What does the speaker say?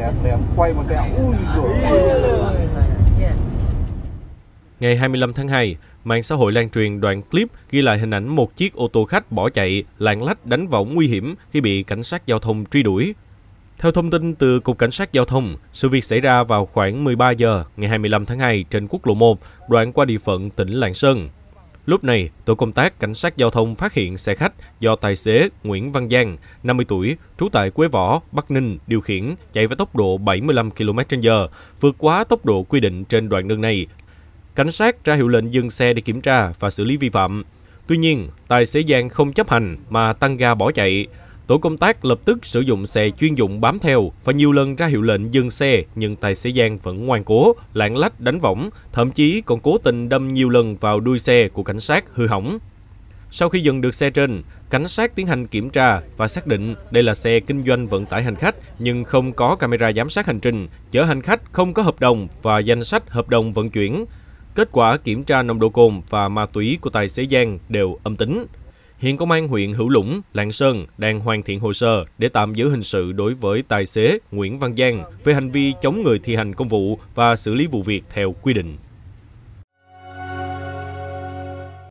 đẹp đẹp quay một cái ui rồi Ngày 25 tháng 2, mạng xã hội lan truyền đoạn clip ghi lại hình ảnh một chiếc ô tô khách bỏ chạy, lạng lách đánh võng nguy hiểm khi bị cảnh sát giao thông truy đuổi. Theo thông tin từ Cục Cảnh sát Giao thông, sự việc xảy ra vào khoảng 13 giờ ngày 25 tháng 2 trên quốc lộ 1, đoạn qua địa phận tỉnh Lạng Sơn. Lúc này, tổ công tác cảnh sát giao thông phát hiện xe khách do tài xế Nguyễn Văn Giang, 50 tuổi, trú tại Quế Võ, Bắc Ninh điều khiển chạy với tốc độ 75 km/h, vượt quá tốc độ quy định trên đoạn đường này. Cảnh sát ra hiệu lệnh dừng xe để kiểm tra và xử lý vi phạm. Tuy nhiên, tài xế Giang không chấp hành mà tăng ga bỏ chạy. Tổ công tác lập tức sử dụng xe chuyên dụng bám theo và nhiều lần ra hiệu lệnh dừng xe nhưng tài xế Giang vẫn ngoan cố, lạng lách đánh võng, thậm chí còn cố tình đâm nhiều lần vào đuôi xe của cảnh sát hư hỏng. Sau khi dừng được xe trên, cảnh sát tiến hành kiểm tra và xác định đây là xe kinh doanh vận tải hành khách nhưng không có camera giám sát hành trình, chở hành khách không có hợp đồng và danh sách hợp đồng vận chuyển. Kết quả kiểm tra nồng độ cồn và ma túy của tài xế Giang đều âm tính. Hiện công an huyện Hữu Lũng, Lạng Sơn đang hoàn thiện hồ sơ để tạm giữ hình sự đối với tài xế Nguyễn Văn Giang về hành vi chống người thi hành công vụ và xử lý vụ việc theo quy định.